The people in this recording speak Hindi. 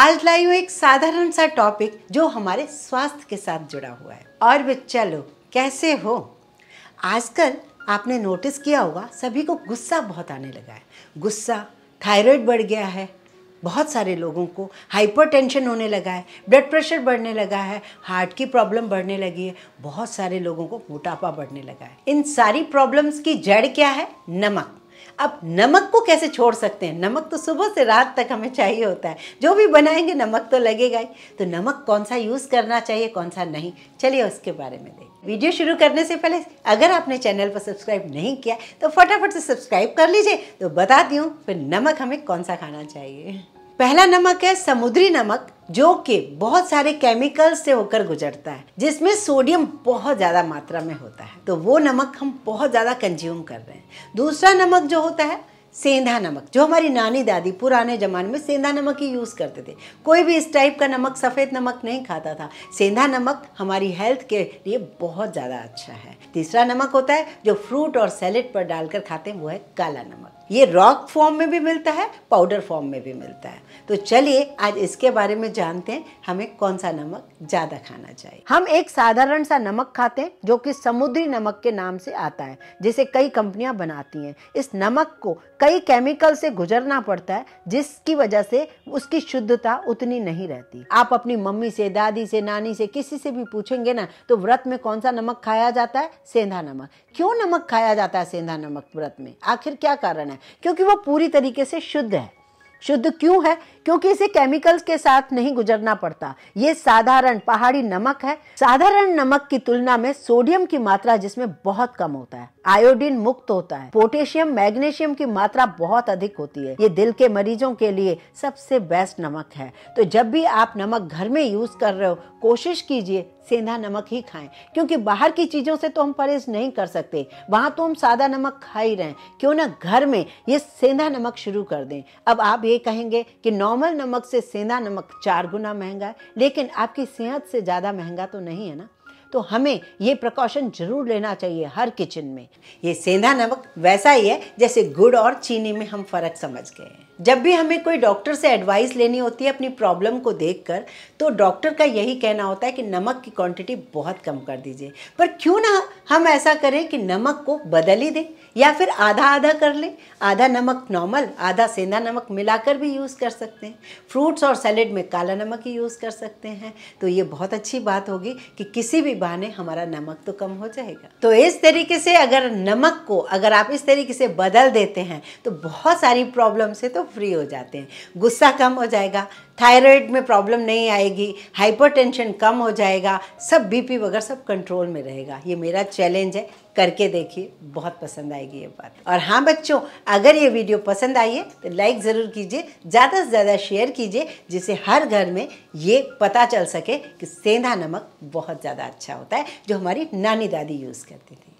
आज लाई हूँ एक साधारण सा टॉपिक जो हमारे स्वास्थ्य के साथ जुड़ा हुआ है और बच्चा लोग कैसे हो आजकल आपने नोटिस किया होगा सभी को गुस्सा बहुत आने लगा है गुस्सा थायराइड बढ़ गया है बहुत सारे लोगों को हाइपरटेंशन होने लगा है ब्लड प्रेशर बढ़ने लगा है हार्ट की प्रॉब्लम बढ़ने लगी है बहुत सारे लोगों को मोटापा बढ़ने लगा है इन सारी प्रॉब्लम्स की जड़ क्या है नमक अब नमक को कैसे छोड़ सकते हैं नमक तो सुबह से रात तक हमें चाहिए होता है जो भी बनाएंगे नमक तो लगेगा ही तो नमक कौन सा यूज़ करना चाहिए कौन सा नहीं चलिए उसके बारे में देखें वीडियो शुरू करने से पहले अगर आपने चैनल पर सब्सक्राइब नहीं किया तो फटाफट से सब्सक्राइब कर लीजिए तो बता दूँ फिर नमक हमें कौन सा खाना चाहिए पहला नमक है समुद्री नमक जो कि बहुत सारे केमिकल्स से होकर गुजरता है जिसमें सोडियम बहुत ज़्यादा मात्रा में होता है तो वो नमक हम बहुत ज़्यादा कंज्यूम कर रहे हैं दूसरा नमक जो होता है सेंधा नमक जो हमारी नानी दादी पुराने ज़माने में सेंधा नमक ही यूज़ करते थे कोई भी इस टाइप का नमक सफ़ेद नमक नहीं खाता था सेंधा नमक हमारी हेल्थ के लिए बहुत ज़्यादा अच्छा है तीसरा नमक होता है जो फ्रूट और सैलेड पर डालकर खाते हैं वो है काला नमक ये रॉक फॉर्म में भी मिलता है पाउडर फॉर्म में भी मिलता है तो चलिए आज इसके बारे में जानते हैं हमें कौन सा नमक ज़्यादा खाना चाहिए हम एक साधारण सा नमक खाते हैं जो कि समुद्री नमक के नाम से आता है जिसे कई कंपनियां बनाती हैं इस नमक को कई केमिकल से गुजरना पड़ता है जिसकी वजह से उसकी शुद्धता उतनी नहीं रहती आप अपनी मम्मी से दादी से नानी से किसी से भी पूछेंगे ना तो व्रत में कौन सा नमक खाया जाता है सेंधा नमक क्यों नमक खाया जाता है सेंधा नमक व्रत में आखिर क्या कारण है क्योंकि वो पूरी तरीके से शुद्ध है शुद्ध क्यों है क्योंकि इसे केमिकल्स के साथ नहीं गुजरना पड़ता ये साधारण पहाड़ी नमक है साधारण नमक की तुलना में सोडियम की मात्रा जिसमें बहुत कम होता है आयोडीन मुक्त होता है पोटेशियम मैग्नीशियम की मात्रा बहुत अधिक होती है ये दिल के मरीजों के लिए सबसे बेस्ट नमक है तो जब भी आप नमक घर में यूज कर रहे हो कोशिश कीजिए सेंधा नमक ही खाएं क्योंकि बाहर की चीज़ों से तो हम परहेज नहीं कर सकते वहाँ तो हम सादा नमक खा ही रहे क्यों ना घर में ये सेंधा नमक शुरू कर दें अब आप ये कहेंगे कि नॉर्मल नमक से सेंधा नमक चार गुना महंगा है लेकिन आपकी सेहत से ज़्यादा महंगा तो नहीं है ना तो हमें ये प्रिकॉशन जरूर लेना चाहिए हर किचन में ये सेंधा नमक वैसा ही है जैसे गुड़ और चीनी में हम फ़र्क समझ गए हैं जब भी हमें कोई डॉक्टर से एडवाइस लेनी होती है अपनी प्रॉब्लम को देखकर तो डॉक्टर का यही कहना होता है कि नमक की क्वांटिटी बहुत कम कर दीजिए पर क्यों ना हम ऐसा करें कि नमक को बदल ही दें या फिर आधा आधा कर लें आधा नमक नॉर्मल आधा सेंधा नमक मिलाकर भी यूज़ कर सकते हैं फ्रूट्स और सैलेड में काला नमक ही यूज़ कर सकते हैं तो ये बहुत अच्छी बात होगी कि किसी भी बहाने हमारा नमक तो कम हो जाएगा तो इस तरीके से अगर नमक को अगर आप इस तरीके से बदल देते हैं तो बहुत सारी प्रॉब्लम से तो फ्री हो जाते हैं गुस्सा कम हो जाएगा थायराइड में प्रॉब्लम नहीं आएगी हाइपरटेंशन कम हो जाएगा सब बीपी वगैरह सब कंट्रोल में रहेगा ये मेरा चैलेंज है करके देखिए बहुत पसंद आएगी ये बात और हाँ बच्चों अगर ये वीडियो पसंद आई है तो लाइक ज़रूर कीजिए ज़्यादा से ज़्यादा शेयर कीजिए जिससे हर घर में ये पता चल सके कि सेंधा नमक बहुत ज़्यादा अच्छा होता है जो हमारी नानी दादी यूज़ करती थी